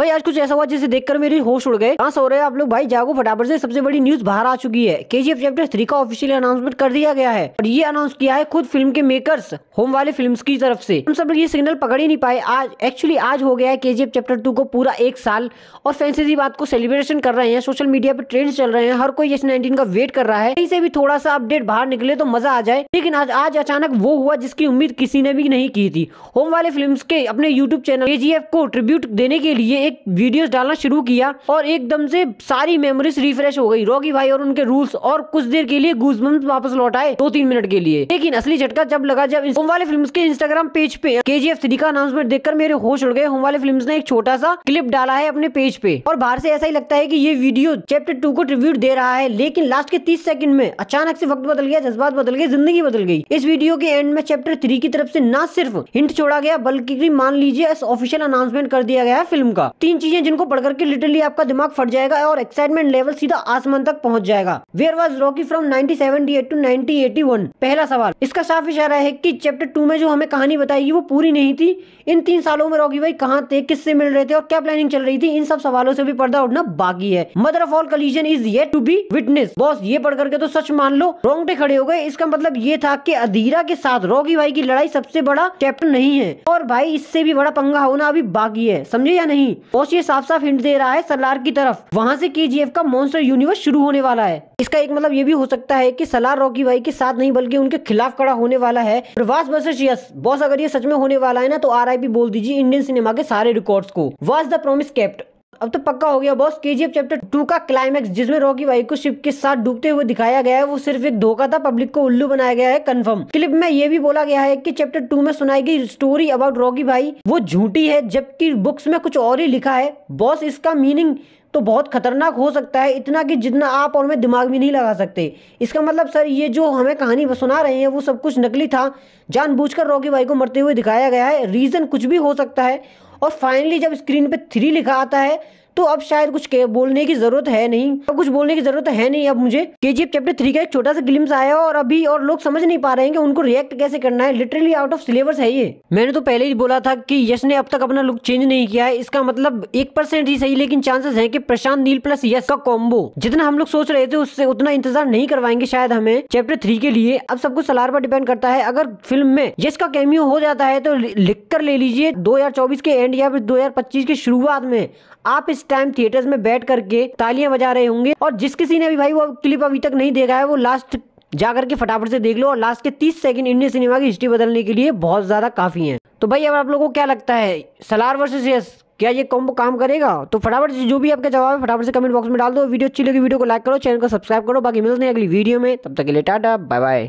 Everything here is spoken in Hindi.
भाई आज कुछ ऐसा हुआ जिसे देखकर मेरे होश उड़ गए कहाँ सो रहे आप लोग भाई जागो फटाफट से सबसे बड़ी न्यूज बाहर आ चुकी है K G F chapter three का ऑफिशियल अनाउंसमेंट कर दिया गया है और ये अनाउंस किया है खुद फिल्म के मेकर्स होम वाले फिल्म की तरफ से हम सब लोग ये सिग्नल पकड़ ही नहीं पाए आज एक्चुअली आज हो गया है K G F chapter two को पूरा एक साल और फैंसी इसी बात को सेलिब्रेशन कर रहे हैं सोशल मीडिया पर ट्रेंड चल रहे हैं हर कोई एस नाइनटीन का वेट कर रहा है इसे भी थोड़ा सा अपडेट बाहर निकले तो मजा आ जाए लेकिन आज आज अचानक वो हुआ जिसकी उम्मीद किसी ने भी नहीं की थी होम वाले फिल्म के अपने यूट्यूब चैनल के को ट्रिब्यूट देने के लिए एक वीडियोस डालना शुरू किया और एकदम से सारी मेमोरीज रिफ्रेश हो गई रॉकी भाई और उनके रूल्स और कुछ देर के लिए गुजम वापस लौट आए दो तीन मिनट के लिए लेकिन असली झटका जब लगा जब होम वाले फिल्म के इंस्टाग्राम पेज पे के जी एफ थ्री का अनाउंसमेंट देखकर मेरे होश उड़ गए होम वाले फिल्म ने एक छोटा सा क्लिप डाला है अपने पेज पे और बाहर से ऐसा ही लगता है की ये वीडियो चैप्टर टू को रिव्यू दे रहा है लेकिन लास्ट के तीस सेकंड में अचानक से वक्त बदल गया जज्बात बदल गए जिंदगी बदल गई इस वीडियो के एंड में चैप्टर थ्री की तरफ से न सिर्फ हिंट छोड़ा गया बल्कि मान लीजिए ऑफिशियल अनाउंसमेंट कर दिया गया है फिल्म का तीन चीजें जिनको पढ़कर के लिटरली आपका दिमाग फट जाएगा और एक्साइटमेंट लेवल सीधा आसमान तक पहुंच जाएगा where was Rocky from nineteen to पहला सवाल इसका साफ इशारा है की चैप्टर टू में जो हमें कहानी बताएगी वो पूरी नहीं थी इन तीन सालों में रॉकी भाई कहाँ थे किससे मिल रहे थे और क्या प्लानिंग चल रही थी इन सब सवालों से भी पर्दा उठना बाकी है mother of all collision is yet to be witness boss ये पढ़ करके तो सच मान लो रोंगटे खड़े हो गए इसका मतलब ये था कि अधीरा के साथ रॉकी भाई की लड़ाई सबसे बड़ा चैप्टर नहीं है और भाई इससे भी बड़ा पंगा होना अभी बाकी है समझे या नहीं बॉस ये साफ साफ हिंट दे रहा है सलार की तरफ वहाँ से के का मॉन्स्टर यूनिवर्स शुरू होने वाला है इसका एक मतलब ये भी हो सकता है कि सलार रॉकी भाई के साथ नहीं बल्कि उनके खिलाफ खड़ा होने वाला है प्रभास वर्सेस यस बॉस अगर ये सच में होने वाला है ना तो आर बोल दीजिए इंडियन सिनेमा के सारे रिकॉर्ड को वॉज द प्रोमिस कैप्ट अब तो पक्का हो गया बॉस के चैप्टर टू का क्लाइमैक्स जिसमें रॉकी भाई को शिप के साथ डूबते हुए दिखाया गया है वो सिर्फ एक धोखा था पब्लिक को उल्लू बनाया गया है कंफर्म क्लिप में ये भी बोला गया है कि चैप्टर टू में सुनाई गई स्टोरी अबाउट रॉकी भाई वो झूठी है जबकि बुक्स में कुछ और ही लिखा है बॉस इसका मीनिंग तो बहुत खतरनाक हो सकता है इतना कि जितना आप और मैं दिमाग में नहीं लगा सकते इसका मतलब सर ये जो हमें कहानी सुना रहे हैं वो सब कुछ नकली था जानबूझकर रॉकी भाई को मरते हुए दिखाया गया है रीज़न कुछ भी हो सकता है और फाइनली जब स्क्रीन पे थ्री लिखा आता है तो अब शायद कुछ बोलने की जरूरत है नहीं अब कुछ बोलने की जरूरत है नहीं अब मुझे के चैप्टर थ्री का एक छोटा सा ग्लिम्स आया और अभी और लोग समझ नहीं पा रहे हैं कि उनको रिएक्ट कैसे करना है लिटरली आउट ऑफ सिलेबस है ये मैंने तो पहले ही बोला था कि यश ने अब तक अपना लुक चेंज नहीं किया है इसका मतलब एक परसेंट ही सही लेकिन चांसेस है की प्रशांत नील प्लस यश का कॉम्बो जितना हम लोग सोच रहे थे उससे उतना इंतजार नहीं करवाएंगे शायद हमें चैप्टर थ्री के लिए अब सब कुछ सलार पर डिपेंड करता है अगर फिल्म में यश का कैमियो हो जाता है तो लिख कर ले लीजिए दो के एंड या फिर दो के शुरुआत में आप इस इस टाइम थिएटर में बैठ करके तालियां बजा रहे होंगे और जिस किसी ने भी भाई वो क्लिप अभी तक नहीं देखा है वो लास्ट जाकर के फटाफट से देख लो और लास्ट के 30 सेकंड इंडियन सिनेमा की हिस्ट्री बदलने के लिए बहुत ज़्यादा काफ़ी है तो भाई अब आप लोगों को क्या लगता है सलार वर्सेस यस क्या ये कॉम्बो काम करेगा तो फटाफट से जो भी आपका जवाब है फटाफट से कमेंट बॉक्स में डाल दो वीडियो अच्छी लगी वीडियो को लाइक करो चैनल को सब्सक्राइब करो बाकी मिलते हैं अगली वीडियो में तब तक के लिए टाटा बाय बाय